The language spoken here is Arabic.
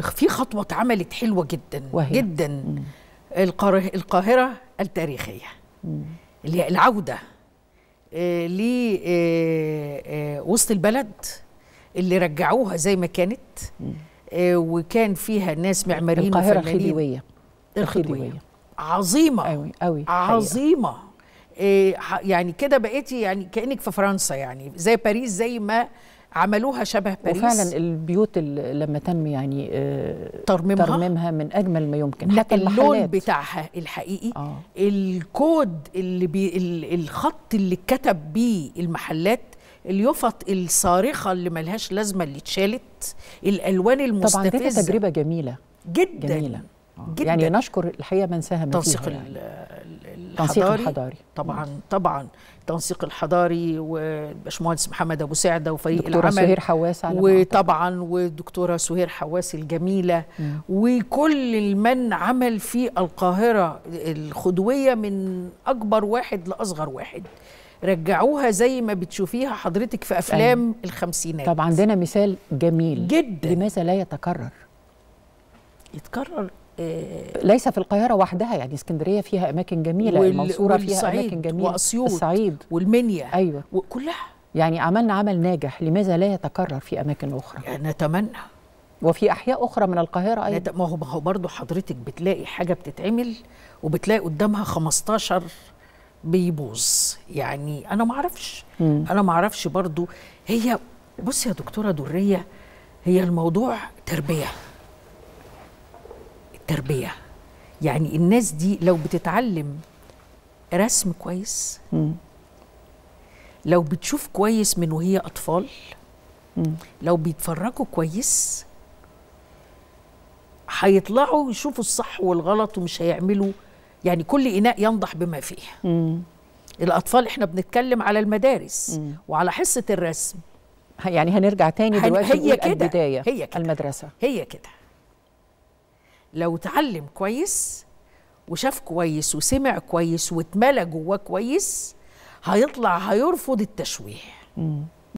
في خطوه اتعملت حلوه جدا وهي. جدا مم. القاهره التاريخيه اللي هي العوده آه، لوسط آه، آه، البلد اللي رجعوها زي ما كانت وكان فيها ناس معماريين القاهره الخديويه الخديويه عظيمه أوي أوي عظيمه يعني كده بقيتي يعني كانك في فرنسا يعني زي باريس زي ما عملوها شبه باريس وفعلا البيوت لما تم يعني آه، ترميمها, ترميمها من اجمل ما يمكن حتى اللون بتاعها الحقيقي آه. الكود اللي بي الخط اللي اتكتب بيه المحلات اليفط الصارخه اللي ملهاش لازمه اللي اتشالت الالوان المستفزه طبعا دي تجربه جميله جدا جميله جدا يعني نشكر الحقيقه من ساهم في فيها الحضاري. التنسيق الحضاري طبعا طبعا التنسيق الحضاري والباشمهندس محمد ابو سعده وفريق دكتورة العمل سهير حواس على وطبعا والدكتوره سهير حواس الجميله وكل من عمل في القاهره الخدويه من اكبر واحد لاصغر واحد رجعوها زي ما بتشوفيها حضرتك في افلام أيه. الخمسينات طبعا عندنا مثال جميل جدا لماذا لا يتكرر يتكرر آه، ليس في القاهره وحدها يعني اسكندريه فيها اماكن جميله وال... المنصوره فيها اماكن جميله واسيوط الصعيد والمنيا ايوه وكلها يعني عملنا عمل ناجح لماذا لا يتكرر في اماكن اخرى يعني نتمنى وفي احياء اخرى من القاهره ايضا أيوة. ما هو ما هو برضه حضرتك بتلاقي حاجه بتتعمل وبتلاقي قدامها 15 بيبوظ يعني انا ما اعرفش انا ما اعرفش برضه هي بصي يا دكتوره دريه هي الموضوع تربيه التربيه يعني الناس دي لو بتتعلم رسم كويس م. لو بتشوف كويس من وهي اطفال م. لو بيتفرجوا كويس هيطلعوا يشوفوا الصح والغلط ومش هيعملوا يعني كل اناء ينضح بما فيه مم. الاطفال احنا بنتكلم على المدارس مم. وعلى حصه الرسم يعني هنرجع تاني هن... دلوقتي هي كده البدايه هي كده المدرسه هي كده لو اتعلم كويس وشاف كويس وسمع كويس واتملى جواه كويس هيطلع هيرفض التشويه